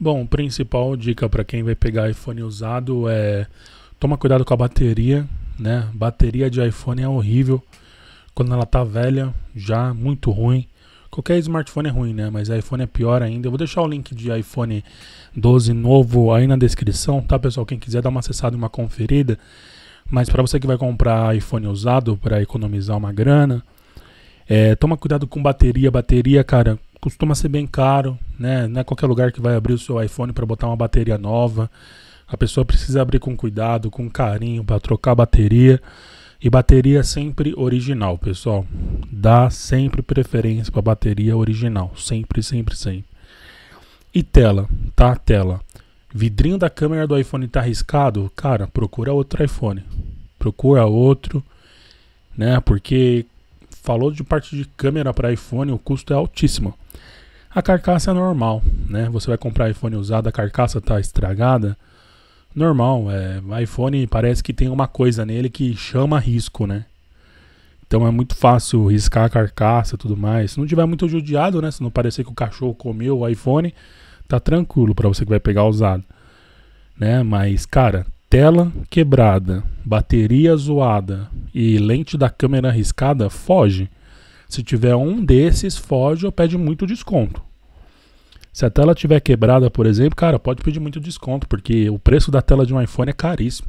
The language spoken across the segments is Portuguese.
Bom, principal dica para quem vai pegar iPhone usado é toma cuidado com a bateria, né? Bateria de iPhone é horrível. Quando ela tá velha, já muito ruim. Qualquer smartphone é ruim, né? Mas iPhone é pior ainda. Eu vou deixar o link de iPhone 12 novo aí na descrição, tá, pessoal? Quem quiser dar uma acessada e uma conferida. Mas para você que vai comprar iPhone usado para economizar uma grana, é, toma cuidado com bateria. Bateria, cara, costuma ser bem caro né? Não é qualquer lugar que vai abrir o seu iPhone para botar uma bateria nova. A pessoa precisa abrir com cuidado, com carinho para trocar a bateria. E bateria sempre original, pessoal. Dá sempre preferência para bateria original, sempre, sempre, sempre. E tela, tá? Tela. Vidrinho da câmera do iPhone tá riscado? Cara, procura outro iPhone. Procura outro, né? Porque falou de parte de câmera para iPhone, o custo é altíssimo. A carcaça é normal, né? Você vai comprar iPhone usado, a carcaça tá estragada. Normal, é, iPhone parece que tem uma coisa nele que chama risco, né? Então é muito fácil riscar a carcaça e tudo mais. Se não tiver muito judiado, né? Se não parecer que o cachorro comeu o iPhone, tá tranquilo para você que vai pegar usado. Né? Mas, cara, tela quebrada, bateria zoada e lente da câmera riscada, foge. Se tiver um desses, foge ou pede muito desconto. Se a tela tiver quebrada, por exemplo, cara, pode pedir muito desconto, porque o preço da tela de um iPhone é caríssimo.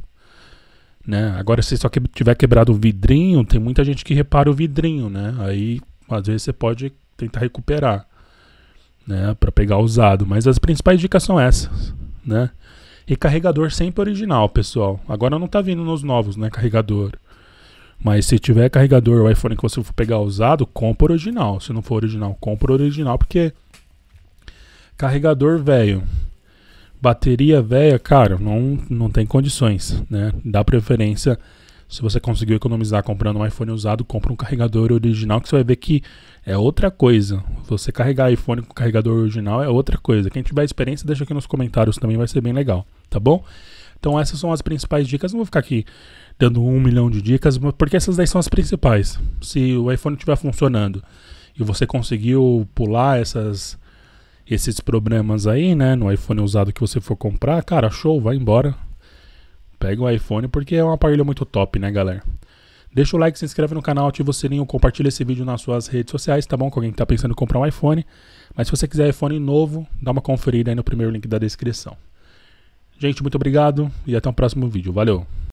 Né? Agora, se só que tiver quebrado o vidrinho, tem muita gente que repara o vidrinho, né? Aí, às vezes, você pode tentar recuperar, né? Para pegar usado. Mas as principais dicas são essas, né? E carregador sempre original, pessoal. Agora não tá vindo nos novos, né? Carregador. Mas se tiver carregador, o iPhone que você for pegar usado, compra original. Se não for original, compra original, porque Carregador velho. Bateria velha, cara, não, não tem condições, né? Dá preferência. Se você conseguiu economizar comprando um iPhone usado, compra um carregador original que você vai ver que é outra coisa. Você carregar iPhone com carregador original é outra coisa. Quem tiver experiência, deixa aqui nos comentários também, vai ser bem legal, tá bom? Então essas são as principais dicas. Não vou ficar aqui dando um milhão de dicas, porque essas daí são as principais. Se o iPhone estiver funcionando e você conseguiu pular essas esses problemas aí, né? No iPhone usado que você for comprar, cara, show, vai embora. Pega o iPhone porque é um aparelho muito top, né, galera? Deixa o like, se inscreve no canal, ativa o sininho, compartilha esse vídeo nas suas redes sociais, tá bom? Com alguém que tá pensando em comprar um iPhone. Mas se você quiser iPhone novo, dá uma conferida aí no primeiro link da descrição. Gente, muito obrigado e até o próximo vídeo. Valeu!